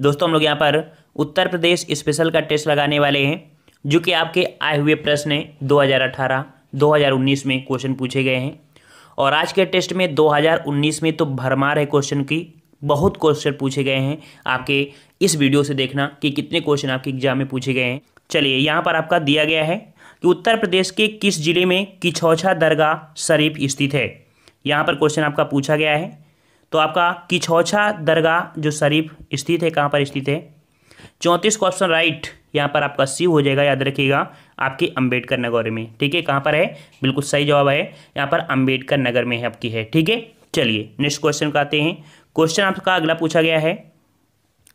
दोस्तों हम लोग यहाँ पर उत्तर प्रदेश स्पेशल का टेस्ट लगाने वाले हैं जो कि आपके आए हुए प्रश्न दो हज़ार में क्वेश्चन पूछे गए हैं और आज के टेस्ट में 2019 में तो भरमार है क्वेश्चन की बहुत क्वेश्चन पूछे गए हैं आपके इस वीडियो से देखना कि कितने क्वेश्चन आपके एग्जाम में पूछे गए हैं चलिए यहाँ पर आपका दिया गया है कि उत्तर प्रदेश के किस जिले में किछौछा दरगाह शरीफ स्थित है यहाँ पर क्वेश्चन आपका पूछा गया है तो आपका किछौछा दरगाह जो शरीफ स्थित है कहाँ पर स्थित है चौंतीस का ऑप्शन राइट यहाँ पर आपका सी हो जाएगा याद रखिएगा आपकी अंबेडकर नगर में ठीक है कहाँ पर है बिल्कुल सही जवाब है यहाँ पर अंबेडकर नगर में है आपकी है ठीक है चलिए नेक्स्ट क्वेश्चन का आते हैं क्वेश्चन आपका अगला पूछा गया है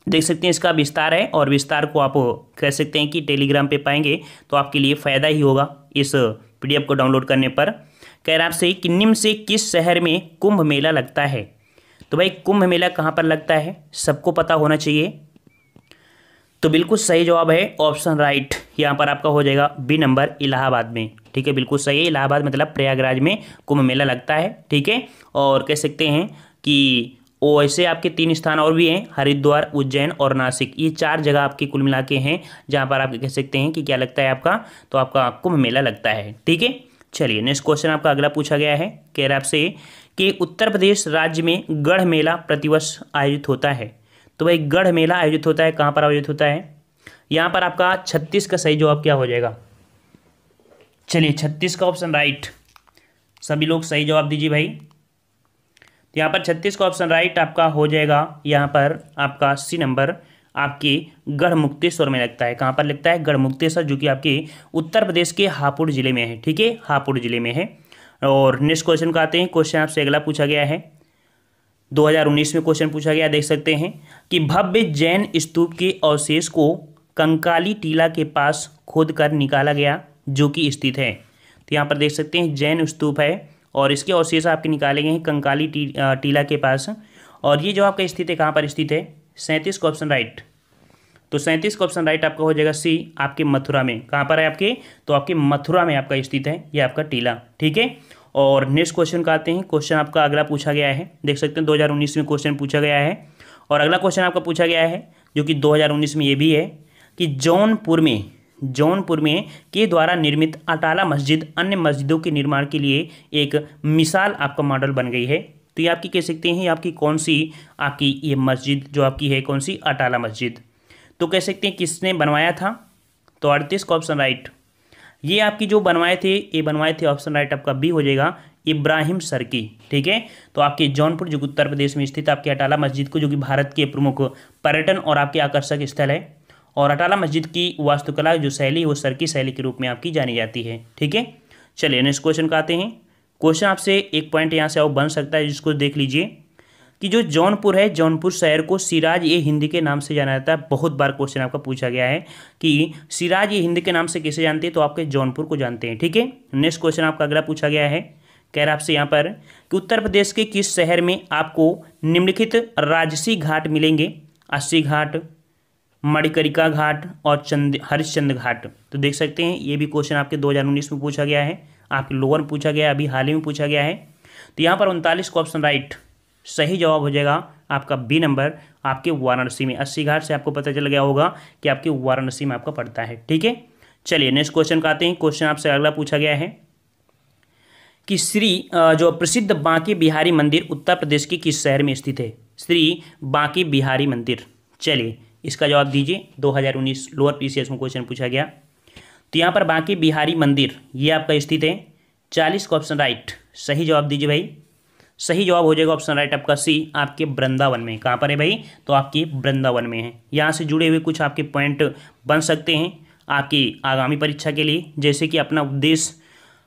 देख सकते हैं इसका विस्तार है और विस्तार को आप कह सकते हैं कि टेलीग्राम पे पाएंगे तो आपके लिए फ़ायदा ही होगा इस पीडीएफ को डाउनलोड करने पर कह रहा आपसे कि निम्न से किस शहर में कुंभ मेला लगता है तो भाई कुंभ मेला कहाँ पर लगता है सबको पता होना चाहिए तो बिल्कुल सही जवाब है ऑप्शन राइट यहाँ पर आपका हो जाएगा बी नंबर इलाहाबाद में ठीक है बिल्कुल सही है इलाहाबाद मतलब प्रयागराज में कुंभ मेला लगता है ठीक है और कह सकते हैं कि ओ ऐसे आपके तीन स्थान और भी हैं हरिद्वार उज्जैन और नासिक ये चार जगह आपके कुल मिला के हैं जहाँ पर आप कह सकते हैं कि क्या लगता है आपका तो आपका कुंभ मेला लगता है ठीक है चलिए नेक्स्ट क्वेश्चन आपका अगला पूछा गया है कह रहा आपसे कि उत्तर प्रदेश राज्य में गढ़ मेला प्रतिवर्ष आयोजित होता है तो भाई गढ़ मेला आयोजित होता है कहाँ पर आयोजित होता है यहाँ पर आपका छत्तीस का सही जवाब क्या हो जाएगा चलिए छत्तीस का ऑप्शन राइट सभी लोग सही जवाब दीजिए भाई तो यहाँ पर छत्तीस का ऑप्शन राइट आपका हो जाएगा यहाँ पर आपका सी नंबर आपके गढ़ मुक्तेश्वर में लगता है कहाँ पर लगता है गढ़ मुक्तेश्वर जो कि आपके उत्तर प्रदेश के हापुड़ जिले में है ठीक है हापुड़ जिले में है और नेक्स्ट क्वेश्चन को आते हैं क्वेश्चन आपसे अगला पूछा गया है 2019 में क्वेश्चन पूछा गया देख सकते हैं कि भव्य जैन स्तूप के अवशेष को कंकाली टीला के पास खोद कर निकाला गया जो कि स्थित है तो यहाँ पर देख सकते हैं जैन स्तूप है और इसके अवशेष आपके निकाले गए हैं कंकाली टी, टीला के पास और ये जो आपका स्थित है कहाँ पर स्थित है सैंतीस का ऑप्शन राइट तो सैंतीस का ऑप्शन राइट आपका हो जाएगा सी आपके मथुरा में कहाँ पर है आपके तो आपके मथुरा में आपका स्थित है ये आपका टीला ठीक है और नेक्स्ट क्वेश्चन का आते हैं क्वेश्चन आपका अगला पूछा गया है देख सकते हैं 2019 में क्वेश्चन पूछा गया है और अगला क्वेश्चन आपका पूछा गया है जो कि 2019 में ये भी है कि जौनपुर में जौनपुर में के द्वारा निर्मित अटाला मस्जिद अन्य मस्जिदों के निर्माण के लिए एक मिसाल आपका मॉडल बन गई है तो ये आपकी कह सकते हैं आपकी कौन सी आपकी ये मस्जिद जो आपकी है कौन सी अटाला मस्जिद तो कह सकते हैं किसने बनवाया था तो अड़तीस का ऑप्शन राइट ये आपकी जो बनवाए थे ये बनवाए थे ऑप्शन राइट आपका बी हो जाएगा इब्राहिम सरकी ठीक है तो आपके जौनपुर जो उत्तर प्रदेश में स्थित आपकी अटाला मस्जिद को जो कि भारत के प्रमुख पर्यटन और आपके आकर्षक स्थल है और अटाला मस्जिद की वास्तुकला जो शैली वो सरकी शैली के रूप में आपकी जानी जाती है ठीक है चलिए नेक्स्ट क्वेश्चन का आते हैं क्वेश्चन आपसे एक पॉइंट यहाँ से और बन सकता है जिसको देख लीजिए कि जो जौनपुर है जौनपुर शहर को सिराज ए हिंद के नाम से जाना जाता है बहुत बार क्वेश्चन आपका पूछा गया है कि सिराज ए हिंद के नाम से किसे जानते हैं तो आपके जौनपुर को जानते हैं ठीक है नेक्स्ट क्वेश्चन आपका अगला पूछा गया है कह रहा आपसे यहाँ पर कि उत्तर प्रदेश के किस शहर में आपको निम्नलिखित राजसी घाट मिलेंगे अस्सी घाट मणिकरिका घाट और चंद हरिश्चंद घाट तो देख सकते हैं ये भी क्वेश्चन आपके 2019 में पूछा गया है आपके लोअर में पूछा गया है अभी हाल ही में पूछा गया है तो यहाँ पर उनतालीस को ऑप्शन राइट सही जवाब हो जाएगा आपका बी नंबर आपके वाराणसी में अस्सी घाट से आपको पता चल गया होगा कि आपके वाराणसी में आपका पड़ता है ठीक है चलिए नेक्स्ट क्वेश्चन का आते हैं क्वेश्चन आपसे अगला पूछा गया है कि श्री जो प्रसिद्ध बांके बिहारी मंदिर उत्तर प्रदेश के किस शहर में स्थित है श्री बांके बिहारी मंदिर चलिए इसका जवाब दीजिए 2019 लोअर पीसीएस में क्वेश्चन पूछा गया तो यहाँ पर बांके बिहारी मंदिर ये आपका स्थित है चालीस का ऑप्शन राइट सही जवाब दीजिए भाई सही जवाब हो जाएगा ऑप्शन राइट आपका सी आपके वृंदावन में कहाँ पर है भाई तो आपके वृंदावन में है यहाँ से जुड़े हुए कुछ आपके पॉइंट बन सकते हैं आपकी आगामी परीक्षा के लिए जैसे कि अपना उद्देश्य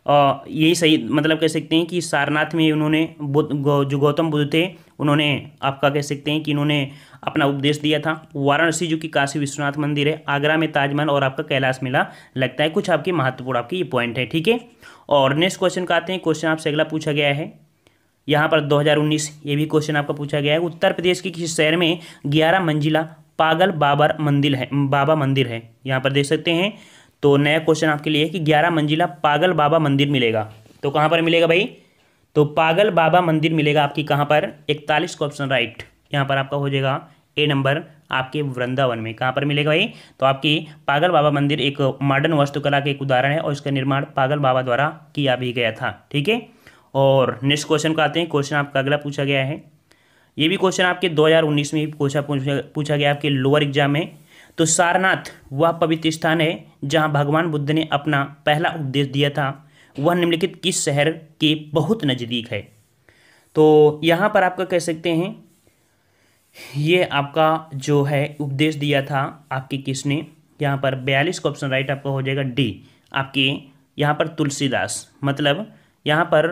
यही सही मतलब कह सकते हैं कि सारनाथ में उन्होंने बुद्ध जो गौतम बुद्ध थे उन्होंने आपका कह सकते हैं कि इन्होंने अपना उपदेश दिया था वाराणसी जो कि काशी विश्वनाथ मंदिर है आगरा में ताजमहल और आपका कैलाश मेला लगता है कुछ आपके महत्वपूर्ण आपके ये पॉइंट है ठीक है और नेक्स्ट क्वेश्चन का आते हैं क्वेश्चन आपसे अगला पूछा गया है यहाँ पर 2019 ये भी क्वेश्चन आपका पूछा गया है उत्तर प्रदेश के किस शहर में ग्यारह मंजिला पागल बाबर मंदिर है बाबा मंदिर है यहाँ पर देख सकते हैं तो नया क्वेश्चन आपके लिए कि ग्यारह मंजिला पागल बाबा मंदिर मिलेगा तो कहाँ पर मिलेगा भाई तो पागल बाबा मंदिर मिलेगा आपकी कहाँ पर इकतालीस का ऑप्शन राइट यहाँ पर आपका हो जाएगा ए नंबर आपके वृंदावन में कहाँ पर मिलेगा भाई तो आपकी पागल बाबा मंदिर एक मॉडर्न वास्तुकला के एक उदाहरण है और इसका निर्माण पागल बाबा द्वारा किया भी गया था ठीक है और नेक्स्ट क्वेश्चन को आते हैं क्वेश्चन आपका अगला पूछा गया है ये भी क्वेश्चन आपके 2019 में ही पूछा पूछा गया आपके लोअर एग्जाम में तो सारनाथ वह पवित्र स्थान है जहाँ भगवान बुद्ध ने अपना पहला उपदेश दिया था वह निम्नलिखित किस शहर के बहुत नज़दीक है तो यहाँ पर आपका कह सकते हैं ये आपका जो है उपदेश दिया था आपके किसने यहाँ पर बयालीस का ऑप्शन राइट आपका हो जाएगा डी आपके यहाँ पर तुलसीदास मतलब यहाँ पर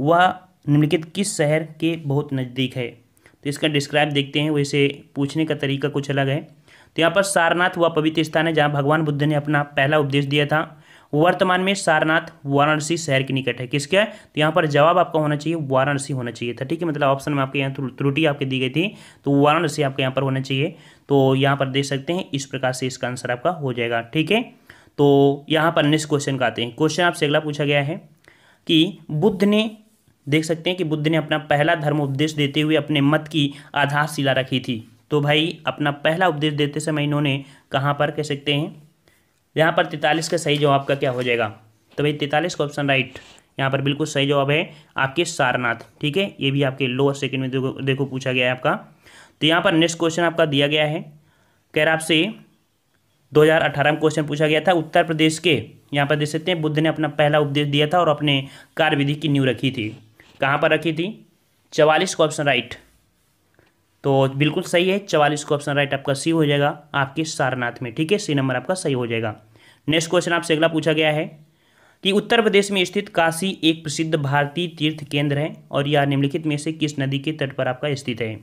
वह निम्नलिखित किस शहर के बहुत नज़दीक है तो इसका डिस्क्राइब देखते हैं वैसे पूछने का तरीका कुछ अलग है तो यहाँ पर सारनाथ वह पवित्र स्थान है जहाँ भगवान बुद्ध ने अपना पहला उपदेश दिया था वर्तमान में सारनाथ वाराणसी शहर के निकट है किसके है तो यहाँ पर जवाब आपका होना चाहिए वाराणसी होना चाहिए था तो ठीक है मतलब ऑप्शन में आपके यहाँ त्रुटि आपके दी गई थी तो वाराणसी आपके यहाँ पर होना चाहिए तो यहाँ पर देख सकते हैं इस प्रकार से इसका आंसर आपका हो जाएगा ठीक है तो यहाँ पर नेक्स्ट क्वेश्चन का आते हैं क्वेश्चन आपसे अगला पूछा गया है कि बुद्ध ने देख सकते हैं कि बुद्ध ने अपना पहला धर्म उपदेश देते हुए अपने मत की आधारशिला रखी थी तो भाई अपना पहला उपदेश देते समय इन्होंने कहाँ पर कह सकते हैं यहाँ पर तैतालीस का सही जवाब का क्या हो जाएगा तो भाई तैतालीस का ऑप्शन राइट यहाँ पर बिल्कुल सही जवाब है आपके सारनाथ ठीक है ये भी आपके लोअर सेकेंड में देखो, देखो पूछा गया है आपका तो यहाँ पर नेक्स्ट क्वेश्चन आपका दिया गया है कह रहा आपसे 2018 में क्वेश्चन पूछा गया था उत्तर प्रदेश के यहाँ पर देख सकते हैं बुद्ध ने अपना पहला उपदेश दिया था और अपने कार्य विधि की नींव रखी थी कहाँ पर रखी थी चवालीस को ऑप्शन राइट तो बिल्कुल सही है चवालीस का ऑप्शन राइट आपका सी हो जाएगा आपके सारनाथ में ठीक है सी नंबर आपका सही हो जाएगा नेक्स्ट क्वेश्चन आपसे अगला पूछा गया है कि उत्तर प्रदेश में स्थित काशी एक प्रसिद्ध भारतीय तीर्थ केंद्र है और यह निम्नलिखित में से किस नदी के तट पर आपका स्थित है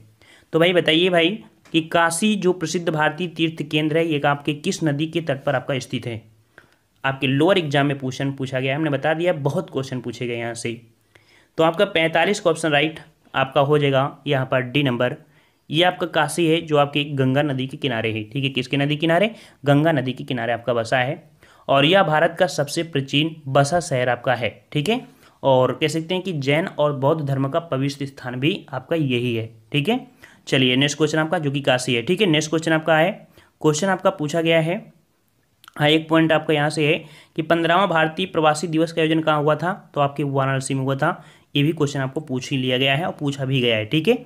तो भाई बताइए भाई कि काशी जो प्रसिद्ध भारतीय तीर्थ केंद्र है ये आपके किस नदी के तट पर आपका स्थित है आपके लोअर एग्जाम में क्वेश्चन पूछा गया हमने बता दिया बहुत क्वेश्चन पूछे गए यहाँ से तो आपका पैंतालीस का ऑप्शन राइट आपका हो जाएगा यहाँ पर डी नंबर ये आपका काशी है जो आपकी गंगा नदी के किनारे है ठीक है किसके नदी किनारे गंगा नदी के किनारे आपका बसा है और यह भारत का सबसे प्राचीन बसा शहर आपका है ठीक है और कह सकते हैं कि जैन और बौद्ध धर्म का पवित्र स्थान भी आपका यही है ठीक है चलिए नेक्स्ट क्वेश्चन आपका जो कि काशी है ठीक है नेक्स्ट क्वेश्चन आपका है क्वेश्चन आपका पूछा गया है हाँ एक पॉइंट आपका यहाँ से है कि पंद्रहवा भारतीय प्रवासी दिवस का आयोजन कहाँ हुआ था तो आपके वाराणसी में हुआ था ये भी क्वेश्चन आपको पूछ ही लिया गया है और पूछा भी गया है ठीक है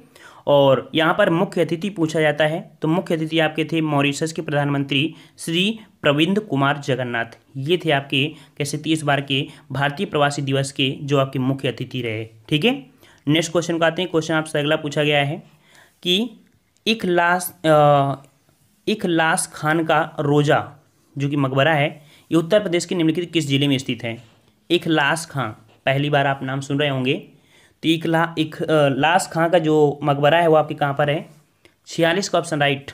और यहाँ पर मुख्य अतिथि पूछा जाता है तो मुख्य अतिथि आपके थे मॉरिशस के प्रधानमंत्री श्री प्रविंद कुमार जगन्नाथ ये थे आपके कैसे तीस बार के भारतीय प्रवासी दिवस के जो आपके मुख्य अतिथि रहे ठीक है नेक्स्ट क्वेश्चन को आते हैं क्वेश्चन आपसे अगला पूछा गया है कि एक लाश एक लाश खान का रोज़ा जो कि मकबरा है ये उत्तर प्रदेश के निम्नलिखित किस जिले में स्थित है एक लाश खां पहली बार आप नाम सुन रहे होंगे तो ला एक लाश खां का जो मकबरा है वो आपके कहाँ पर है छियालीस का ऑप्शन राइट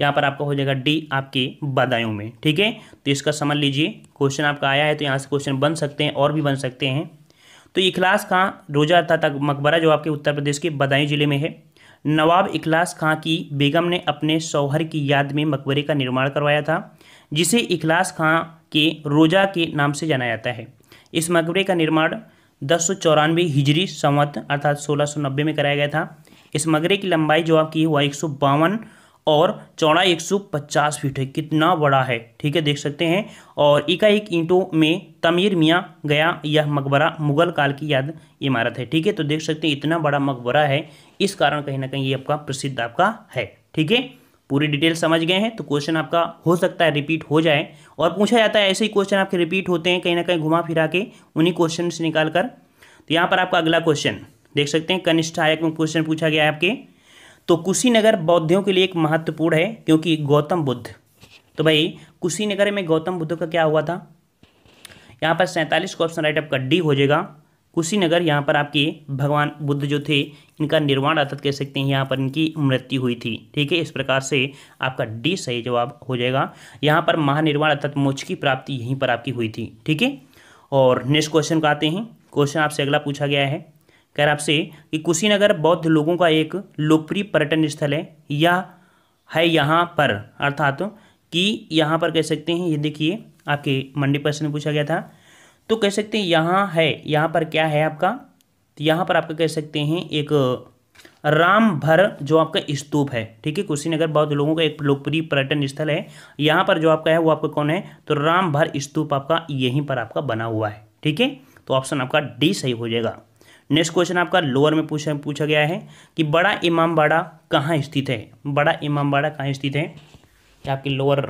यहाँ पर आपका हो जाएगा डी आपके बदायूं में ठीक है तो इसका समझ लीजिए क्वेश्चन आपका आया है तो यहाँ से क्वेश्चन बन सकते हैं और भी बन सकते हैं तो इखलास खां रोजा अर्थात मकबरा जो आपके उत्तर प्रदेश के बदायूं जिले में है नवाब इखलास खां की बेगम ने अपने शौहर की याद में मकबरे का निर्माण करवाया था जिसे इखलास खां के रोजा के नाम से जाना जाता है इस मकबरे का निर्माण दस सौ चौरानवे हिजरी संवत अर्थात सोलह सौ नब्बे में कराया गया था इस मकबरे की लंबाई जो आपकी हुआ एक सौ बावन और चौड़ा एक सौ पचास फीट है कितना बड़ा है ठीक है देख सकते हैं और इकाइक ईंटों में तमीर मियाँ गया यह मकबरा मुगल काल की याद इमारत है ठीक है तो देख सकते हैं इतना बड़ा मकबरा है इस कारण कहीं ना कहीं ये आपका प्रसिद्ध आपका है ठीक है पूरी डिटेल समझ गए हैं तो क्वेश्चन आपका हो सकता है रिपीट हो जाए और पूछा जाता है ऐसे ही क्वेश्चन आपके रिपीट होते हैं कहीं ना कहीं घुमा फिरा के उन्हीं क्वेश्चन से निकाल कर तो यहाँ पर आपका अगला क्वेश्चन देख सकते हैं कनिष्ठ आयक में क्वेश्चन पूछा गया है आपके तो कुशीनगर बौद्धों के लिए एक महत्वपूर्ण है क्योंकि गौतम बुद्ध तो भाई कुशीनगर में गौतम बुद्ध का क्या हुआ था यहाँ पर सैंतालीस क्वेश्चन ऑप्शन राइट आपका डी हो जाएगा कुशीनगर यहाँ पर आपके भगवान बुद्ध जो थे इनका निर्वाण अर्थात कह सकते हैं यहाँ पर इनकी मृत्यु हुई थी ठीक है इस प्रकार से आपका डी सही जवाब हो जाएगा यहाँ पर महानिर्वाण अर्थात मोक्ष की प्राप्ति यहीं पर आपकी हुई थी ठीक है और नेक्स्ट क्वेश्चन को आते हैं क्वेश्चन आपसे अगला पूछा गया है कह रहा आपसे कि कुशीनगर बौद्ध लोगों का एक लोकप्रिय पर्यटन स्थल है या है यहाँ पर अर्थात कि यहाँ पर कह सकते हैं ये देखिए आपके मंडी प्रश्न पूछा गया था तो कह सकते हैं यहाँ है यहाँ पर क्या है आपका तो यहाँ पर आपका कह सकते हैं एक राम भर जो आपका स्तूप है ठीक है कुशीनगर बहुत लोगों का एक लोकप्रिय पर्यटन स्थल है यहाँ पर जो आपका है वो आपका कौन है तो राम भर स्तूप आपका यहीं पर आपका बना हुआ है ठीक है तो ऑप्शन आपका डी सही हो जाएगा नेक्स्ट क्वेश्चन आपका लोअर में पूछा पूछा गया है कि बड़ा इमामबाड़ा कहाँ स्थित है बड़ा इमामबाड़ा कहाँ स्थित है आपके लोअर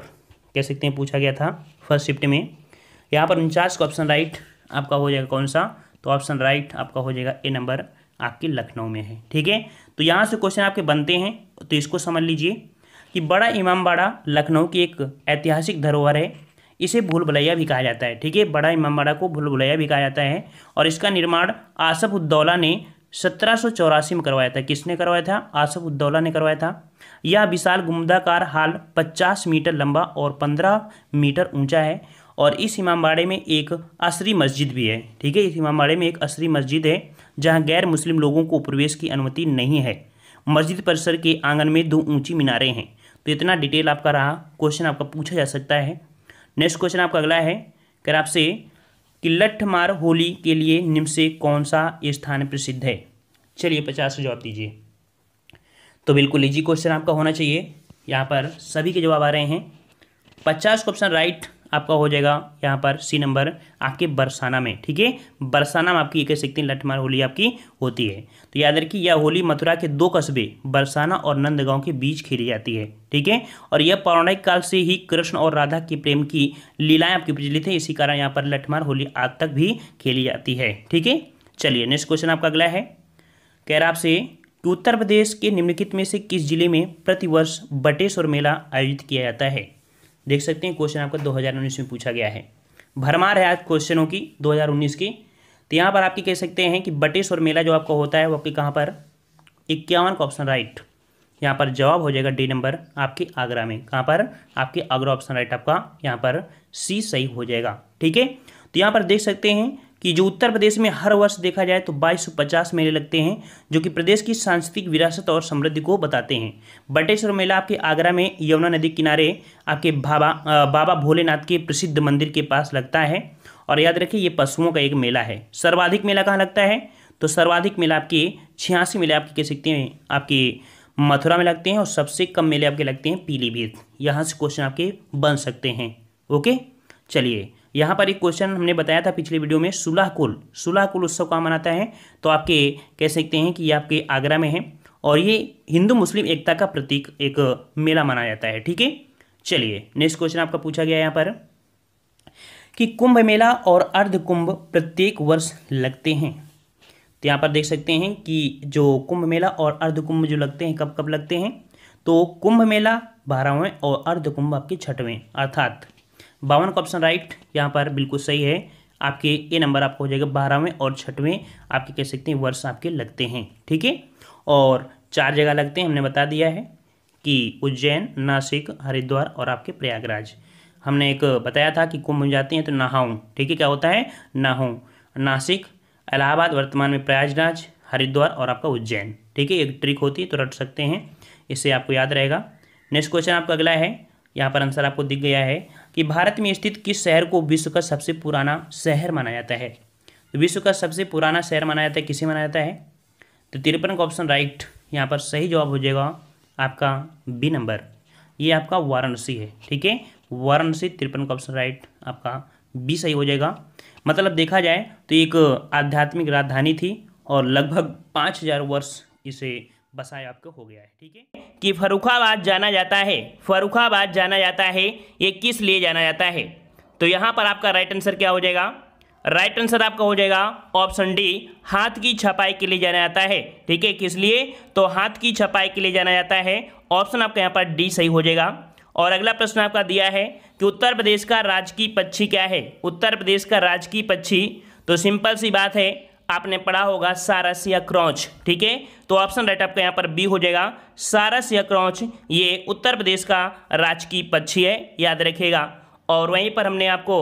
कह सकते हैं पूछा गया था फर्स्ट शिफ्ट में यहाँ पर उनचास का ऑप्शन राइट आपका हो जाएगा कौन सा तो ऑप्शन राइट आपका हो जाएगा ए नंबर आपके लखनऊ में है ठीक है तो यहाँ से क्वेश्चन आपके बनते हैं तो इसको समझ लीजिए कि बड़ा इमामबाड़ा लखनऊ की एक ऐतिहासिक धरोहर है इसे भूल भुलैया भी कहा जाता है ठीक है बड़ा इमामबाड़ा को भूल भुलैया भी कहा जाता है और इसका निर्माण आसफ उद्दौला ने सत्रह में करवाया था किसने करवाया था आसफ उद्दौला ने करवाया था यह विशाल गुमदाकार हाल 50 मीटर लंबा और 15 मीटर ऊंचा है और इस इमामबाड़े में एक असरी मस्जिद भी है ठीक है इस इमामबाड़े में एक असरी मस्जिद है जहाँ गैर मुस्लिम लोगों को प्रवेश की अनुमति नहीं है मस्जिद परिसर के आंगन में दो ऊंची मीनारें हैं तो इतना डिटेल आपका रहा क्वेश्चन आपका पूछा जा सकता है नेक्स्ट क्वेश्चन आपका अगला है कर आपसे कि लट्ठमार होली के लिए निम्न से कौन सा स्थान प्रसिद्ध है चलिए पचास जवाब दीजिए तो बिल्कुल इजी क्वेश्चन आपका होना चाहिए यहाँ पर सभी के जवाब आ रहे हैं पचास क्वेश्चन राइट आपका हो जाएगा यहाँ पर सी नंबर आपके बरसाना में ठीक है बरसाना में आपकी कह सकते हैं लठमार होली आपकी होती है तो याद रखिए यह होली मथुरा के दो कस्बे बरसाना और नंदगांव के बीच खेली जाती है ठीक है और यह पौराणिक काल से ही कृष्ण और राधा के प्रेम की लीलाएं आपकी प्रचलित हैं इसी कारण यहाँ पर लठमार होली आज तक भी खेली जाती है ठीक है चलिए नेक्स्ट क्वेश्चन आपका अगला है कह रहा आपसे उत्तर प्रदेश के निम्नलिखित में से किस जिले में प्रतिवर्ष बटेश्वर मेला आयोजित किया जाता है देख सकते हैं क्वेश्चन आपका 2019 में पूछा गया है भरमार है आज क्वेश्चनों की 2019 की तो यहाँ पर आपकी कह सकते हैं कि बटेश्वर मेला जो आपका होता है वो आपके कहाँ पर इक्यावन का ऑप्शन राइट यहाँ पर जवाब हो जाएगा डी नंबर आपके आगरा में कहाँ पर आपके आगरा ऑप्शन राइट आपका यहाँ पर सी सही हो जाएगा ठीक है तो यहाँ पर देख सकते हैं कि जो उत्तर प्रदेश में हर वर्ष देखा जाए तो 2250 मेले लगते हैं जो कि प्रदेश की सांस्कृतिक विरासत और समृद्धि को बताते हैं बटेश्वर मेला आपके आगरा में यमुना नदी किनारे आपके बाबा बाबा भोलेनाथ के प्रसिद्ध मंदिर के पास लगता है और याद रखिए ये पशुओं का एक मेला है सर्वाधिक मेला कहाँ लगता है तो सर्वाधिक मेला आपके छियासी मेले आपके कह सकते हैं आपके मथुरा में लगते हैं और सबसे कम मेले आपके लगते हैं पीलीभीत यहाँ से क्वेश्चन आपके बन सकते हैं ओके चलिए यहाँ पर एक क्वेश्चन हमने बताया था पिछले वीडियो में सुलह कुल सुलह कुल उत्सव कहाँ मनाता है तो आपके कह सकते हैं कि ये आपके आगरा में है और ये हिंदू मुस्लिम एकता का प्रतीक एक मेला मनाया जाता है ठीक है चलिए नेक्स्ट क्वेश्चन आपका पूछा गया यहाँ पर कि कुंभ मेला और अर्ध कुंभ प्रत्येक वर्ष लगते हैं तो यहाँ पर देख सकते हैं कि जो कुंभ मेला और अर्ध कुंभ जो लगते हैं कब कब लगते हैं तो कुंभ मेला बारहवें और अर्ध कुंभ आपके छठवें अर्थात बावन का ऑप्शन राइट यहाँ पर बिल्कुल सही है आपके ये नंबर आपको हो जाएगा बारहवें और छठवें आपके कह सकते हैं वर्ष आपके लगते हैं ठीक है और चार जगह लगते हैं हमने बता दिया है कि उज्जैन नासिक हरिद्वार और आपके प्रयागराज हमने एक बताया था कि कुंभ में जाते हैं तो नाहौ ठीक है क्या होता है नाहौ नासिक इलाहाबाद वर्तमान में प्रयागराज हरिद्वार और आपका उज्जैन ठीक है एक ट्रिक होती है तो रट सकते हैं इससे आपको याद रहेगा नेक्स्ट क्वेश्चन आपका अगला है यहाँ पर आंसर आपको दिख गया है कि भारत में स्थित किस शहर को विश्व का सबसे पुराना शहर माना जाता है तो विश्व का सबसे पुराना शहर माना जाता है किसे माना जाता है तो तिरपन का ऑप्शन राइट यहाँ पर सही जवाब हो जाएगा आपका बी नंबर ये आपका वाराणसी है ठीक है वाराणसी तिरपन का ऑप्शन राइट आपका बी सही हो जाएगा मतलब देखा जाए तो एक आध्यात्मिक राजधानी थी और लगभग पाँच हज़ार वर्ष इसे बसाए आपको हो गया है ठीक है कि फरुखाबाद जाना जाता है फरुखाबाद जाना जाता है ये किस लिए जाना जाता है तो यहाँ पर आपका राइट आंसर क्या हो जाएगा राइट आंसर आपका हो जाएगा ऑप्शन डी हाथ की छपाई के लिए जाना जाता है ठीक है किस लिए तो हाथ की छपाई के लिए जाना जाता है ऑप्शन आपका यहाँ पर डी सही हो जाएगा और अगला प्रश्न आपका दिया है कि उत्तर प्रदेश का राजकीय पक्षी क्या है उत्तर प्रदेश का राजकीय पक्षी तो सिंपल सी बात है आपने पढ़ा होगा सारस या क्रौच ठीक है तो ऑप्शन राइट आपका यहाँ पर बी हो जाएगा सारस या क्रौच ये उत्तर प्रदेश का राजकीय पक्षी है याद रखिएगा और वहीं पर हमने आपको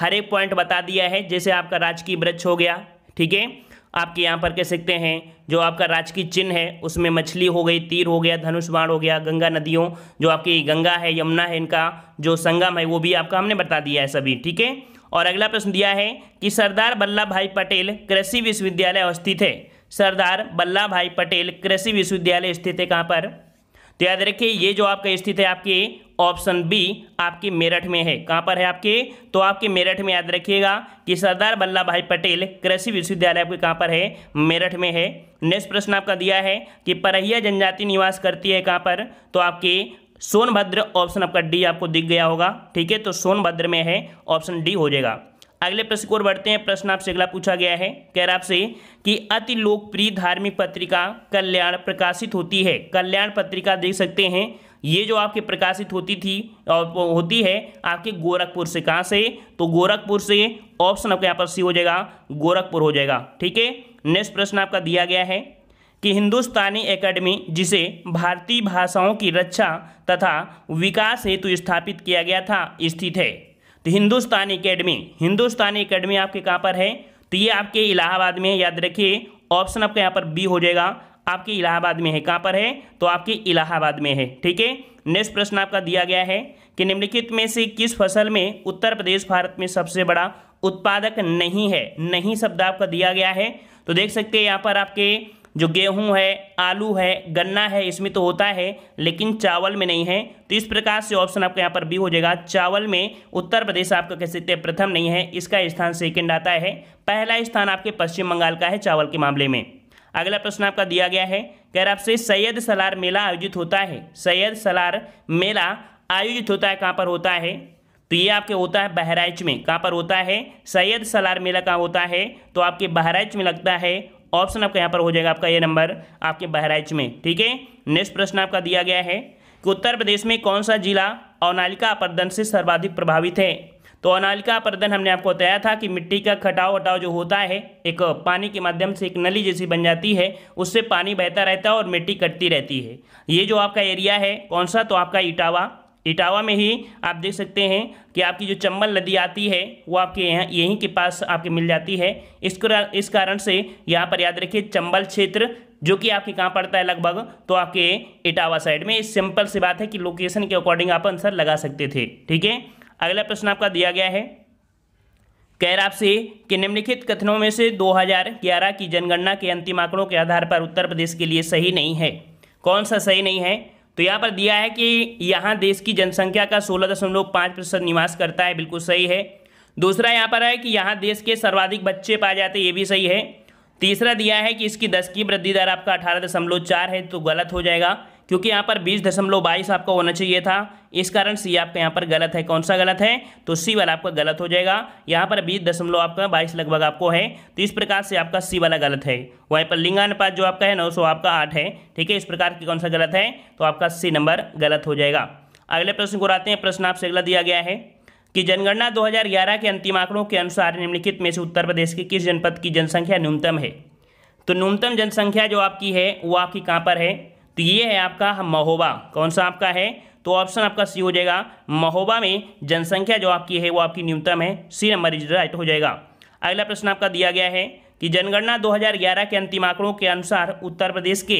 हरे पॉइंट बता दिया है जैसे आपका राजकीय वृक्ष हो गया ठीक है आपके यहाँ पर कह सकते हैं जो आपका राजकीय चिन्ह है उसमें मछली हो गई तीर हो गया धनुष बाण हो गया गंगा नदियों जो आपकी गंगा है यमुना है इनका जो संगम है वो भी आपका हमने बता दिया है सभी ठीक है और अगला प्रश्न दिया है कि सरदार वल्लभ भाई पटेल कृषि विश्वविद्यालय अवस्थित है सरदार वल्लभ भाई पटेल कृषि विश्वविद्यालय स्थित है कहाँ पर तो याद रखिए ये जो आपका स्थित है आपके ऑप्शन बी आपके मेरठ में है कहाँ पर है आपके तो आपके मेरठ में याद रखिएगा कि सरदार वल्लभ भाई पटेल कृषि विश्वविद्यालय आपके कहाँ पर है मेरठ में है नेक्स्ट प्रश्न आपका दिया है कि परहिया जनजाति निवास करती है कहाँ पर तो आपके सोनभद्र ऑप्शन आपका डी आपको दिख गया होगा ठीक है तो सोनभद्र में है ऑप्शन डी हो जाएगा अगले प्रश्न को बढ़ते हैं प्रश्न आपसे अगला पूछा गया है कह रहा आपसे कि अति लोकप्रिय धार्मिक पत्रिका कल्याण प्रकाशित होती है कल्याण पत्रिका देख सकते हैं ये जो आपके प्रकाशित होती थी होती है आपके गोरखपुर से कहाँ से तो गोरखपुर से ऑप्शन आपका यहाँ पर सी हो जाएगा गोरखपुर हो जाएगा ठीक है नेक्स्ट प्रश्न आपका दिया गया है कि हिंदुस्तानी एकेडमी जिसे भारतीय भाषाओं की रक्षा तथा विकास हेतु स्थापित किया गया था स्थित है तो हिंदुस्तानी एकेडमी हिंदुस्तानी एकेडमी आपके कहाँ पर है तो ये आपके इलाहाबाद में है याद रखिए ऑप्शन आपका यहाँ पर बी हो जाएगा आपके इलाहाबाद में है कहाँ पर है तो आपके इलाहाबाद में है ठीक है नेक्स्ट प्रश्न आपका दिया गया है कि निम्नलिखित में से किस फसल में उत्तर प्रदेश भारत में सबसे बड़ा उत्पादक नहीं है नहीं शब्द आपका दिया गया है तो देख सकते हैं यहाँ पर आपके जो गेहूं है आलू है गन्ना है इसमें तो होता है लेकिन चावल में नहीं है तो इस प्रकार से ऑप्शन आपका यहाँ पर बी हो जाएगा चावल में उत्तर प्रदेश आपका कह सकते हैं प्रथम नहीं है इसका स्थान सेकेंड आता है पहला स्थान आपके पश्चिम बंगाल का है चावल के मामले में अगला प्रश्न आपका दिया गया है कह आपसे सैयद सलार मेला आयोजित होता है सैयद सलार मेला आयोजित होता है कहाँ पर होता है तो ये आपके होता है बहराइच में कहाँ पर होता है सैयद सलार मेला कहाँ होता है तो आपके बहराइच में लगता है ऑप्शन आपका यहाँ पर हो जाएगा आपका ये नंबर आपके बहराइच में ठीक है नेक्स्ट प्रश्न आपका दिया गया है कि उत्तर प्रदेश में कौन सा जिला अनालिका अपर्दन से सर्वाधिक प्रभावित है तो अनालिका अपर्दन हमने आपको बताया था कि मिट्टी का खटाव वटाव जो होता है एक पानी के माध्यम से एक नली जैसी बन जाती है उससे पानी बहता रहता है और मिट्टी कटती रहती है ये जो आपका एरिया है कौन सा तो आपका इटावा इटावा में ही आप देख सकते हैं कि आपकी जो चंबल नदी आती है वो आपके यहाँ यहीं के पास आपके मिल जाती है इस इस कारण से यहाँ पर याद रखिए चंबल क्षेत्र जो कि आपके कहाँ पड़ता है लगभग तो आपके इटावा साइड में सिंपल सी बात है कि लोकेशन के अकॉर्डिंग आप आंसर लगा सकते थे ठीक है अगला प्रश्न आपका दिया गया है कह रहा आपसे कि निम्नलिखित कथनों में से 2011 की जनगणना के अंतिम आंकड़ों के आधार पर उत्तर प्रदेश के लिए सही नहीं है कौन सा सही नहीं है तो यहाँ पर दिया है कि यहाँ देश की जनसंख्या का सोलह दशमलव पाँच प्रतिशत निवास करता है बिल्कुल सही है दूसरा यहाँ पर है कि यहाँ देश के सर्वाधिक बच्चे पाए जाते हैं ये भी सही है तीसरा दिया है कि इसकी दस की वृद्धि दर आपका अठारह दशमलव चार है तो गलत हो जाएगा क्योंकि यहाँ पर बीस दशमलव बाईस आपका होना चाहिए था इस कारण सी आपका यहाँ पर गलत है कौन सा गलत है तो सी वाला आपका गलत हो जाएगा यहाँ पर बीस दशमलव आपका बाईस लगभग आपको है तो इस प्रकार से आपका सी वाला गलत है वहीं पर लिंगानुपात जो आपका है नौ सौ आपका आठ है ठीक है इस प्रकार की कौन सा गलत है तो आपका सी नंबर गलत हो जाएगा अगले प्रश्न को आते हैं प्रश्न आपसे अगला दिया गया है कि जनगणना 2011 के अंतिम आंकड़ों के अनुसार निम्नलिखित में से उत्तर प्रदेश के किस जनपद की जनसंख्या न्यूनतम है तो न्यूनतम जनसंख्या जो आपकी है वो आपकी कहाँ पर है तो ये है आपका महोबा कौन सा आपका है तो ऑप्शन आपका सी हो जाएगा महोबा में जनसंख्या जो आपकी है वो आपकी न्यूनतम है सी नंबर इज राइट हो जाएगा अगला प्रश्न आपका दिया गया है कि जनगणना 2011 के अंतिम आंकड़ों के अनुसार उत्तर प्रदेश के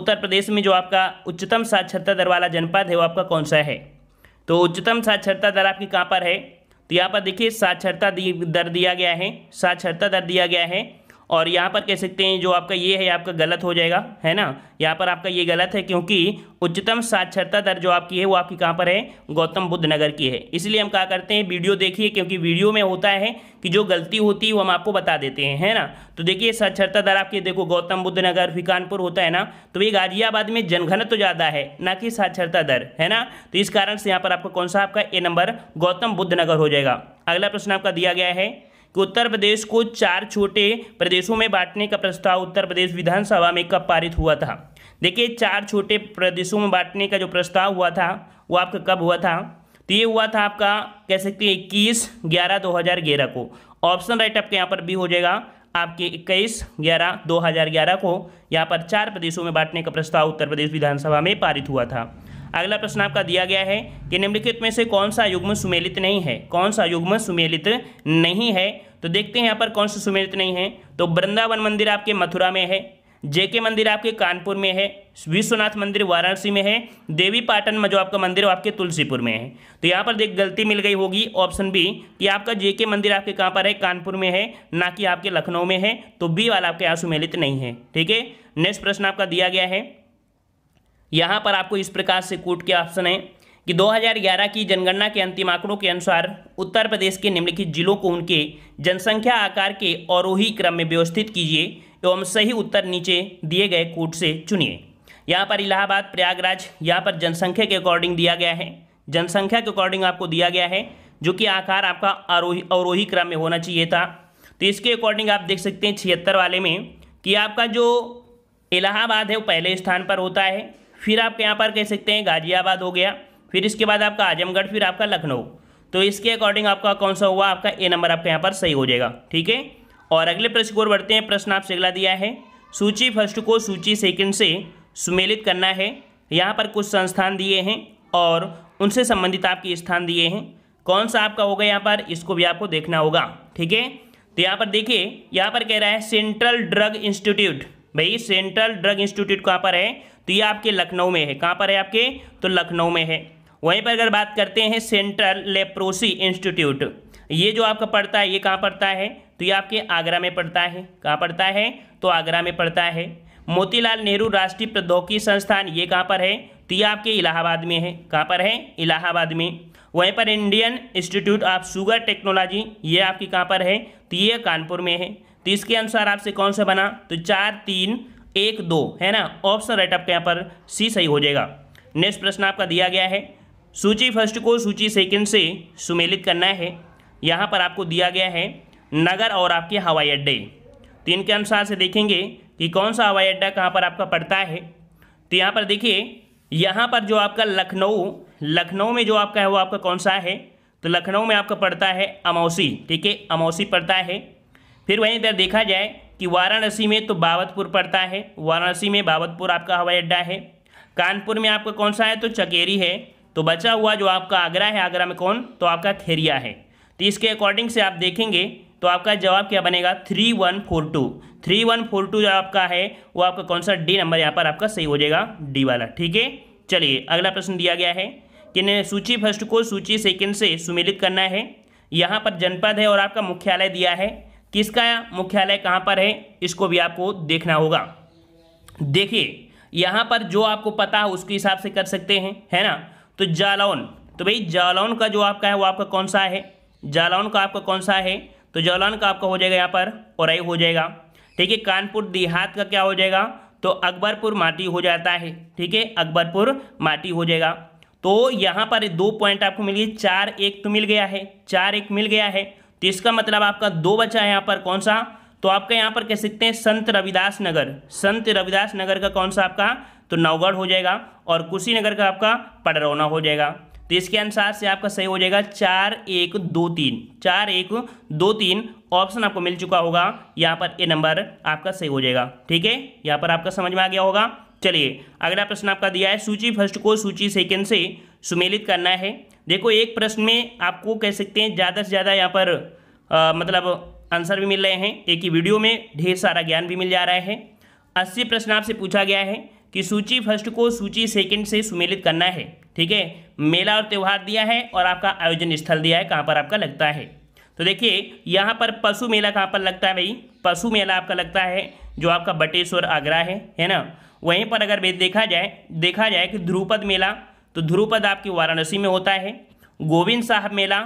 उत्तर प्रदेश में जो आपका उच्चतम साक्षरता दर वाला जनपद है वो आपका कौन सा है तो उच्चतम साक्षरता दर आपकी कहाँ पर है तो यहाँ पर देखिए साक्षरता दर दिया गया है साक्षरता दर दिया गया है और यहाँ पर कह सकते हैं जो आपका ये है आपका गलत हो जाएगा है ना यहाँ पर आपका ये गलत है क्योंकि उच्चतम साक्षरता दर जो आपकी है वो आपकी कहाँ पर है गौतम बुद्ध नगर की है इसलिए हम क्या करते हैं वीडियो देखिए क्योंकि वीडियो में होता है कि जो गलती होती है वो हम आपको बता देते हैं है ना तो देखिए साक्षरता दर आपकी देखो गौतम बुद्ध नगर फिकानपुर होता है ना तो ये गाजियाबाद में जनघनत्व तो ज़्यादा है ना कि साक्षरता दर है ना तो इस कारण से यहाँ पर आपका कौन सा आपका ए नंबर गौतम बुद्ध नगर हो जाएगा अगला प्रश्न आपका दिया गया है कि उत्तर प्रदेश को चार छोटे प्रदेशों में बांटने का प्रस्ताव उत्तर प्रदेश विधानसभा में कब पारित हुआ था देखिए चार छोटे प्रदेशों में बांटने का जो प्रस्ताव हुआ था वो आपका कब हुआ था तो ये हुआ था आपका कह सकते हैं इक्कीस ग्यारह दो हज़ार ग्यारह को ऑप्शन राइट आपके यहाँ पर भी हो जाएगा आपके इक्कीस ग्यारह दो हज़ार ग्यारह को यहाँ पर चार प्रदेशों में बांटने का प्रस्ताव उत्तर प्रदेश विधानसभा में पारित हुआ था अगला प्रश्न आपका दिया गया है कि निम्नलिखित में से कौन सा युग्म सुमेलित नहीं है कौन सा युग्म सुमेलित नहीं है तो देखते हैं यहाँ पर कौन से सुमेलित नहीं है तो वृंदावन मंदिर आपके मथुरा में है जेके मंदिर आपके कानपुर में है विश्वनाथ मंदिर वाराणसी में है देवी पाटन में जो आपका मंदिर है आपके तुलसीपुर में है तो यहाँ पर देख गलती मिल गई होगी ऑप्शन बी कि आपका जेके मंदिर आपके कहाँ पर है कानपुर में है ना कि आपके लखनऊ में है तो बी वाला आपके यहाँ सुमेलित नहीं है ठीक है नेक्स्ट प्रश्न आपका दिया गया है यहाँ पर आपको इस प्रकार से कूट के ऑप्शन है कि 2011 की जनगणना के अंतिम आंकड़ों के अनुसार उत्तर प्रदेश के निम्नलिखित जिलों को उनके जनसंख्या आकार के औरोही क्रम में व्यवस्थित कीजिए एवं सही उत्तर नीचे दिए गए कोट से चुनिए यहाँ पर इलाहाबाद प्रयागराज यहाँ पर जनसंख्या के अकॉर्डिंग दिया गया है जनसंख्या के अकॉर्डिंग आपको दिया गया है जो कि आकार आपका आरोही अवरोही क्रम में होना चाहिए था तो इसके अकॉर्डिंग आप देख सकते हैं छिहत्तर वाले में कि आपका जो इलाहाबाद है वो पहले स्थान पर होता है फिर आप यहाँ पर कह सकते हैं गाजियाबाद हो गया फिर इसके बाद आपका आजमगढ़ फिर आपका लखनऊ तो इसके अकॉर्डिंग आपका कौन सा हुआ आपका ए नंबर आपका यहाँ पर सही हो जाएगा ठीक है और अगले प्रश्न की ओर बढ़ते हैं प्रश्न आपसे अगला दिया है सूची फर्स्ट को सूची सेकंड से सुमेलित करना है यहाँ पर कुछ संस्थान दिए हैं और उनसे संबंधित आपके स्थान दिए हैं कौन सा आपका होगा यहाँ पर इसको भी आपको देखना होगा ठीक है तो यहाँ पर देखिए यहाँ पर कह रहा है सेंट्रल ड्रग इंस्टीट्यूट भाई सेंट्रल ड्रग इंस्टीट्यूट कहाँ पर है तो ये आपके लखनऊ में है कहाँ पर है आपके तो लखनऊ में है वहीं पर अगर बात करते हैं सेंट्रल लेप्रोसी इंस्टीट्यूट ये जो आपका पड़ता है ये कहाँ पड़ता है तो ये आपके आगरा में पड़ता है कहाँ पड़ता है तो आगरा में पड़ता है मोतीलाल नेहरू राष्ट्रीय प्रौद्योगिकी संस्थान ये कहाँ पर है तो ये आपके इलाहाबाद में है कहाँ पर है इलाहाबाद में वहीं पर Indian institute of sugar technology ये आपकी कहाँ पर है तो ये कानपुर में है तो इसके अनुसार आपसे कौन सा बना तो चार तीन एक दो है ना ऑप्शन राइट आपके यहाँ पर सी सही हो जाएगा नेक्स्ट प्रश्न आपका दिया गया है सूची फर्स्ट को सूची सेकंड से सुमेलित करना है यहाँ पर आपको दिया गया है नगर और आपके हवाई अड्डे तो इनके अनुसार से देखेंगे कि कौन सा हवाई अड्डा कहाँ पर आपका पड़ता है तो यहाँ पर देखिए यहाँ पर जो आपका लखनऊ लखनऊ में जो आपका है वो आपका कौन सा है तो लखनऊ में आपका पड़ता है अमौसी ठीक है अमौसी पड़ता है फिर वहीं पर देखा जाए कि वाराणसी में तो बावतपुर पड़ता है वाराणसी में बावतपुर आपका हवाई अड्डा है कानपुर में आपका कौन सा है तो चकेरी है तो बचा हुआ जो आपका आगरा है आगरा में कौन तो आपका खेरिया है तो इसके अकॉर्डिंग से आप देखेंगे तो आपका जवाब क्या बनेगा three one four two three one four two जो आपका है वो आपका कौन सा डी नंबर यहाँ पर आपका सही हो जाएगा डी वाला ठीक है चलिए अगला प्रश्न दिया गया है कि सूची फर्स्ट को सूची सेकंड से सुमिलित करना है यहाँ पर जनपद है और आपका मुख्यालय दिया है किसका मुख्यालय कहाँ पर है इसको भी आपको देखना होगा देखिए यहाँ पर जो आपको पता है उसके हिसाब से कर सकते हैं है ना तो जालौन तो भाई जालौन का जो आपका है वो आपका कौन सा है जालौन का आपका कौन सा है तो जालौन का आपका हो जाएगा यहाँ पर औरई हो जाएगा ठीक है कानपुर देहात का क्या हो जाएगा तो अकबरपुर माटी हो जाता है ठीक है अकबरपुर माटी हो जाएगा तो यहाँ पर दो पॉइंट आपको मिल गए चार एक तो मिल गया है चार एक मिल गया है तो इसका मतलब आपका दो बचा है यहाँ पर कौन सा तो आपका यहाँ पर कह सकते हैं संत रविदास नगर संत रविदास नगर का कौन सा आपका तो नवगढ़ हो जाएगा और कुशीनगर का आपका पडरौना हो जाएगा तो इसके अनुसार से आपका सही हो जाएगा चार एक दो तीन चार एक दो तीन ऑप्शन आपको मिल चुका होगा यहाँ पर ए नंबर आपका सही हो जाएगा ठीक है यहाँ पर आपका समझ में आ गया होगा चलिए अगला प्रश्न आपका दिया है सूची फर्स्ट को सूची सेकेंड से सुमेलित करना है देखो एक प्रश्न में आपको कह सकते हैं ज़्यादा से ज़्यादा यहाँ पर आ, मतलब आंसर भी मिल रहे हैं एक ही वीडियो में ढेर सारा ज्ञान भी मिल जा रहा है अस्सी प्रश्न आपसे पूछा गया है कि सूची फर्स्ट को सूची सेकंड से सुमेलित करना है ठीक है मेला और त्यौहार दिया है और आपका आयोजन स्थल दिया है कहाँ पर आपका लगता है तो देखिए यहाँ पर पशु मेला कहाँ पर लगता है भाई पशु मेला आपका लगता है जो आपका बटेश्वर आगरा है है ना वहीं पर अगर देखा जाए देखा जाए कि ध्रुपद मेला तो ध्रुपद आपके वाराणसी में होता है गोविंद साहब मेला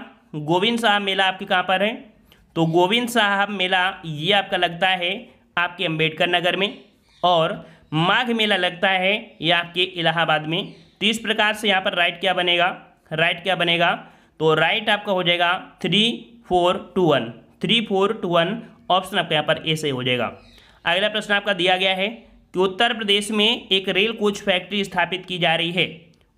गोविंद साहब मेला आपके कहाँ पर है तो गोविंद साहब मेला ये आपका लगता है आपके अम्बेडकर नगर में और माघ मेला लगता है यह आपके इलाहाबाद में तो इस प्रकार से यहाँ पर राइट क्या बनेगा राइट क्या बनेगा तो राइट आपका हो जाएगा three four two one three four two one option आपका यहाँ पर ए से हो जाएगा अगला प्रश्न आपका दिया गया है कि उत्तर प्रदेश में एक रेल कोच फैक्ट्री स्थापित की जा रही है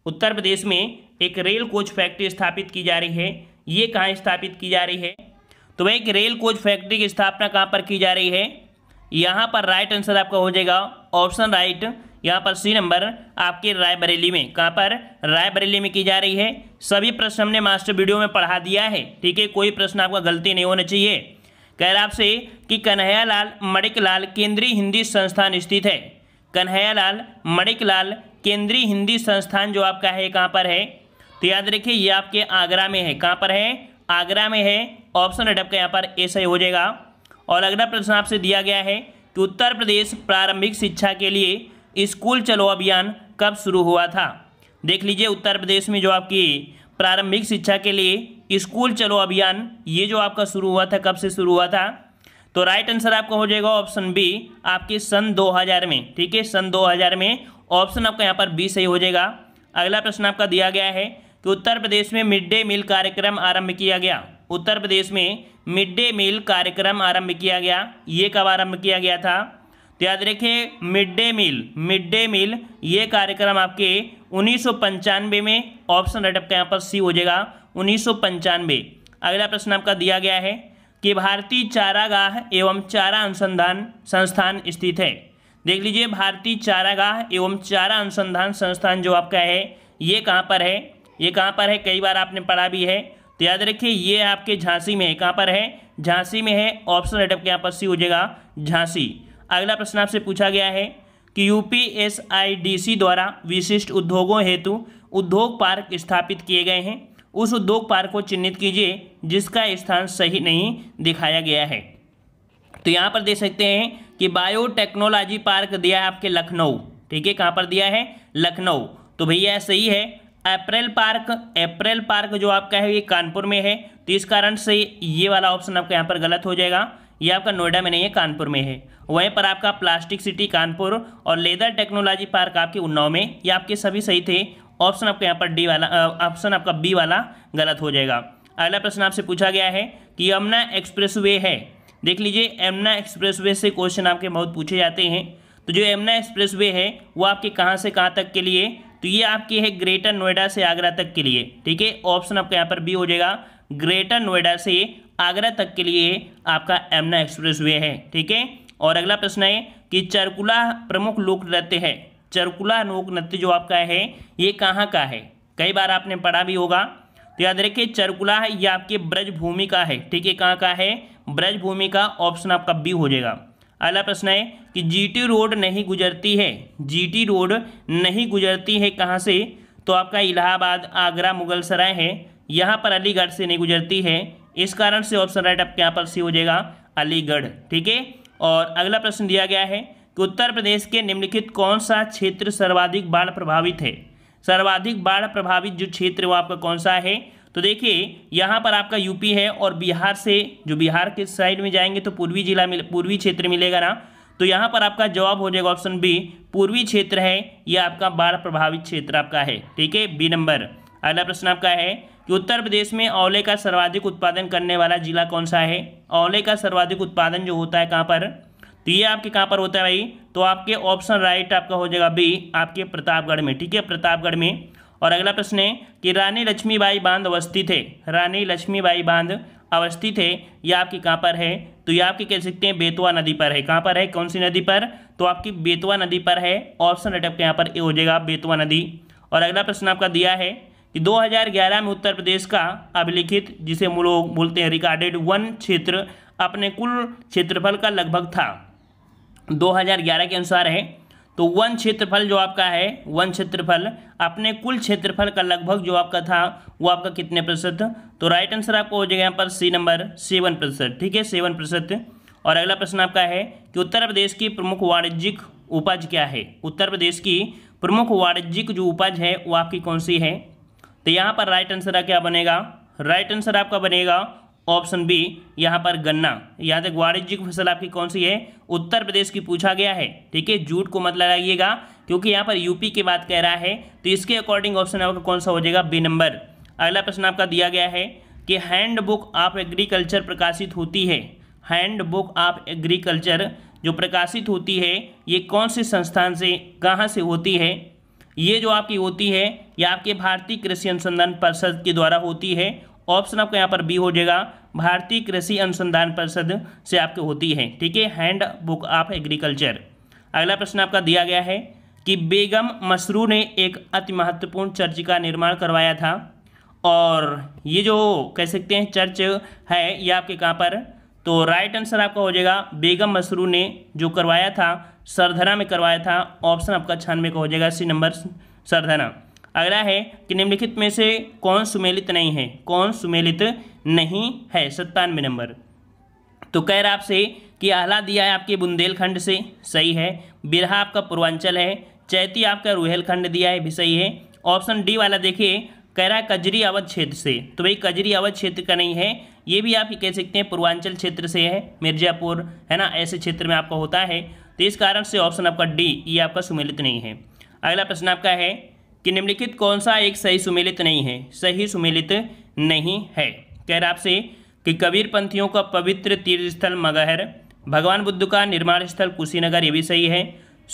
उत्तर प्रदेश में एक रेल कोच फैक्ट्री स्थापित की जा रही है ये कहाँ स्थापित की जा रही है तो वह एक रेल कोच फैक्ट्री की स्थापना कहाँ पर की जा रही है यहाँ पर राइट आंसर आपका हो जाएगा ऑप्शन राइट यहाँ पर सी नंबर आपके रायबरेली में कहाँ पर रायबरेली में की जा रही है सभी प्रश्न हमने मास्टर वीडियो में पढ़ा दिया है ठीक है कोई प्रश्न आपका गलती नहीं होना चाहिए कह रहा आपसे कि कन्हैयालाल मणिकलाल केंद्रीय हिंदी संस्थान स्थित है कन्हैयालाल मणिकलाल केंद्रीय हिंदी संस्थान जो आपका है कहाँ पर है तो याद रखिए ये आपके आगरा में है कहाँ पर है आगरा में है ऑप्शन अडप का यहाँ पर ए सही हो जाएगा और अगला प्रश्न आपसे दिया गया है कि उत्तर प्रदेश प्रारंभिक शिक्षा के लिए स्कूल चलो अभियान कब शुरू हुआ था देख लीजिए उत्तर प्रदेश में जो आपकी प्रारंभिक शिक्षा के लिए स्कूल चलो अभियान ये जो आपका शुरू हुआ था कब से शुरू हुआ था तो राइट आंसर आपका हो जाएगा ऑप्शन बी आपके सन 2000 में ठीक है सन 2000 में ऑप्शन आपका यहाँ पर बी सही हो जाएगा अगला प्रश्न आपका दिया गया है कि उत्तर प्रदेश में मिड डे मील कार्यक्रम आरंभ किया गया उत्तर प्रदेश में मिड डे मील कार्यक्रम आरंभ किया गया ये कब आरंभ किया गया था तो याद रखिए mid day meal mid day meal ये कार्यक्रम आपके उन्नीस में ऑप्शन राइट आपका यहाँ पर सी हो जाएगा उन्नीस अगला प्रश्न आपका दिया गया है कि भारतीय चारागाह एवं चारा अनुसंधान संस्थान स्थित है देख लीजिए भारतीय चारागाह एवं चारा अनुसंधान संस्थान जो आपका है ये कहाँ पर है ये कहाँ पर है कई बार आपने पढ़ा भी है तो याद रखिए ये आपके झांसी में है कहाँ पर है झांसी में है ऑप्शन राइट के यहाँ पर सी हो जाएगा झांसी अगला प्रश्न आपसे पूछा गया है कि यूपीएसआईडीसी द्वारा विशिष्ट उद्योगों हेतु उद्योग पार्क स्थापित किए गए हैं उस उद्योग पार्क को चिन्हित कीजिए जिसका स्थान सही नहीं दिखाया गया है तो यहाँ पर देख सकते हैं कि बायोटेक्नोलॉजी पार्क दिया है आपके लखनऊ ठीक है कहाँ पर दिया है लखनऊ तो भैया सही है अप्रैल पार्क अप्रैल पार्क जो आपका है ये कानपुर में है तो इस कारण से ये वाला ऑप्शन आपका यहाँ पर गलत हो जाएगा ये आपका नोएडा में नहीं है कानपुर में है वहीं पर आपका प्लास्टिक सिटी कानपुर और लेदर टेक्नोलॉजी पार्क आपके उन्नाव में ये आपके सभी सही थे ऑप्शन आपका यहाँ पर डी वाला ऑप्शन आपका बी वाला गलत हो जाएगा अगला प्रश्न आपसे पूछा गया है कि यमुना एक्सप्रेस है देख लीजिए यमुना एक्सप्रेस से क्वेश्चन आपके बहुत पूछे जाते हैं तो जो यमुना एक्सप्रेस है वो आपके कहाँ से कहाँ तक के लिए तो ये आपकी है ग्रेटर नोएडा से आगरा तक के लिए ठीक है ऑप्शन आपका यहाँ पर बी हो जाएगा ग्रेटर नोएडा से आगरा तक के लिए आपका एमना एक्सप्रेस वे है ठीक है और अगला प्रश्न है कि चरकुला प्रमुख लोक नृत्य है चरकुला लोक नृत्य जो आपका है ये कहाँ का है कई बार आपने पढ़ा भी होगा तो याद रखिए चरकुला है ये आपके ब्रजभूमि का है ठीक है कहाँ का है ब्रजभूमि का ऑप्शन आपका बी हो जाएगा अगला प्रश्न है कि जीटी रोड नहीं गुजरती है जीटी रोड नहीं गुजरती है कहाँ से तो आपका इलाहाबाद आगरा मुगलसराय है यहाँ पर अलीगढ़ से नहीं गुजरती है इस कारण से ऑप्शन राइट आपके यहाँ पर सी हो जाएगा अलीगढ़ ठीक है और अगला प्रश्न दिया गया है कि उत्तर प्रदेश के निम्नलिखित कौन सा क्षेत्र सर्वाधिक बाढ़ प्रभावित है सर्वाधिक बाढ़ प्रभावित जो क्षेत्र वो आपका कौन सा है तो देखिए यहाँ पर आपका यूपी है और बिहार से जो बिहार के साइड में जाएंगे तो पूर्वी जिला मिल पूर्वी क्षेत्र मिलेगा ना तो यहाँ पर आपका जवाब हो जाएगा ऑप्शन बी पूर्वी क्षेत्र है यह आपका बाढ़ प्रभावित क्षेत्र आपका है ठीक है बी नंबर अगला प्रश्न आपका है कि उत्तर प्रदेश में औले का सर्वाधिक उत्पादन करने वाला जिला कौन सा है औले का सर्वाधिक उत्पादन जो होता है कहाँ पर तो ये आपके कहाँ पर होता है भाई तो आपके ऑप्शन राइट आपका हो जाएगा बी आपके प्रतापगढ़ में ठीक है प्रतापगढ़ में और अगला प्रश्न है कि रानी लक्ष्मीबाई बांध अवस्थित है रानी लक्ष्मीबाई बांध अवस्थित है यह आपकी कहाँ पर है तो यह आपकी कह सकते हैं बेतवा नदी पर है कहाँ पर है कौन सी नदी पर तो आपकी बेतवा नदी पर है ऑप्शन रेट आपके यहाँ पर ए हो जाएगा बेतवा नदी और अगला प्रश्न आपका दिया है कि 2011 में उत्तर प्रदेश का अभिलिखित जिसे लोग बोलते हैं रिकॉर्डेड वन क्षेत्र अपने कुल क्षेत्रफल का लगभग था 2011 के अनुसार है तो वन क्षेत्रफल जो आपका है वन क्षेत्रफल अपने कुल क्षेत्रफल का लगभग जो आपका था वो आपका कितने प्रतिशत तो राइट आंसर आपको हो जाएगा यहाँ पर सी नंबर सेवन प्रतिशत ठीक है सेवन प्रतिशत और अगला प्रश्न आपका है कि उत्तर प्रदेश की प्रमुख वाणिज्यिक उपज क्या है उत्तर प्रदेश की प्रमुख वाणिज्यिक जो उपज है वो आपकी कौन सी है तो यहाँ पर राइट आंसर क्या बनेगा राइट आंसर आपका बनेगा ऑप्शन बी यहाँ पर गन्ना यहाँ तक वाणिज्यिक फसल आपकी कौन सी है उत्तर प्रदेश की पूछा गया है ठीक है जूट को मत लगाइएगा क्योंकि यहाँ पर यूपी की बात कह रहा है तो इसके अकॉर्डिंग ऑप्शन आपका कौन सा हो जाएगा बी नंबर अगला प्रश्न आपका दिया गया है कि हैंड बुक ऑफ एग्रीकल्चर प्रकाशित होती है हैंड बुक ऑफ एग्रीकल्चर जो प्रकाशित होती है ये कौन से संस्थान से कहाँ से होती है ये जो आपकी होती है ये आपके भारतीय कृषि अनुसंधान परिषद के द्वारा होती है ऑप्शन आपका यहाँ पर बी हो जाएगा भारतीय कृषि अनुसंधान परिषद से आपके होती है ठीक है हैंड बुक ऑफ एग्रीकल्चर अगला प्रश्न आपका दिया गया है कि बेगम मसरू ने एक अति महत्वपूर्ण चर्च का निर्माण करवाया था और ये जो कह सकते हैं चर्च है ये आपके कहाँ पर तो राइट आंसर आपका हो जाएगा बेगम मसरू ने जो करवाया था सरधना में करवाया था ऑप्शन आपका छानवे का हो जाएगा सी नंबर सरधना अगला है कि निम्नलिखित में से कौन सुमेलित नहीं है कौन सुमेलित नहीं है सत्तानवे नंबर तो कह रहा आपसे कि आहला दिया है आपके बुंदेलखंड से सही है बिरहा आपका पूर्वांचल है चैती आपका रुहेलखंड दिया है भी सही है ऑप्शन डी वाला देखिए कह रहा है कजरी अवध क्षेत्र से तो भाई कजरी अवध क्षेत्र का नहीं है ये भी आप कह सकते हैं पूर्वांचल क्षेत्र से है मिर्जापुर है ना ऐसे क्षेत्र में आपका होता है तो इस कारण से ऑप्शन आपका डी ये आपका सुमेलित नहीं है अगला प्रश्न आपका है कि निम्नलिखित कौन सा एक सही सुमेलित नहीं है सही सुमेलित नहीं है कह रहा आपसे कि कबीर पंथियों का पवित्र तीर्थ स्थल मगहर भगवान बुद्ध का निर्माण स्थल कुशीनगर ये भी सही है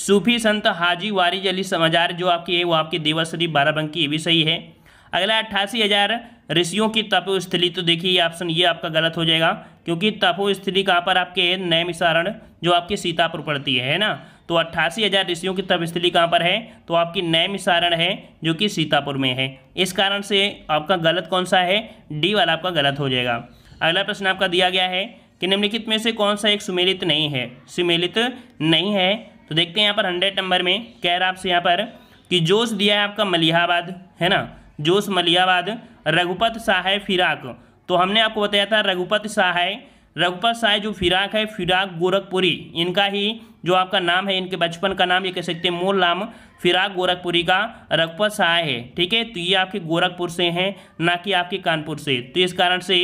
सूफी संत हाजी वारिज अली समाचार जो आपकी है वो आपकी देवाश्री बाराबंकी ये भी सही है अगला अट्ठासी हज़ार ऋषियों की तपोस्थली तो देखिए ये ऑप्शन ये आपका गलत हो जाएगा क्योंकि तपोस्थली कहाँ पर आपके नैमिसारण जो आपके सीतापुर पड़ती है ना तो अट्ठासी हज़ार ऋषियों की तपस्थली कहाँ पर है तो आपकी नैम सारण है जो कि सीतापुर में है इस कारण से आपका गलत कौन सा है डी वाला आपका गलत हो जाएगा अगला प्रश्न आपका दिया गया है कि निम्नलिखित में से कौन सा एक सुमेलित नहीं है सुमेलित नहीं है तो देखते हैं यहाँ पर हंड्रेड नंबर में कह रहा आपसे यहाँ पर कि जोश दिया है आपका मलिहाबाद है ना जोश मलिहाबाद रघुपत शाह फिराक तो हमने आपको बताया था रघुपत सहाय रघुपत साय जो फिराक है फिराक गोरखपुरी इनका ही जो आपका नाम है इनके बचपन का नाम ये कह सकते हैं मूल नाम फिराक गोरखपुरी का रघुपत साय है ठीक है तो ये आपके गोरखपुर से हैं ना कि आपके कानपुर से तो इस कारण से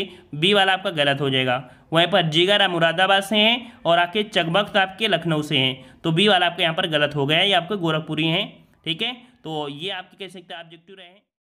बी वाला आपका गलत हो जाएगा वहीं पर जीगर आप मुरादाबाद से हैं और आपके चकबक तो आपके लखनऊ से हैं तो बी वाला आपके यहाँ पर गलत हो गया है ये आपके गोरखपुरी हैं ठीक है तो ये आपके कह सकते हैं ऑब्जेक्टिव रहे हैं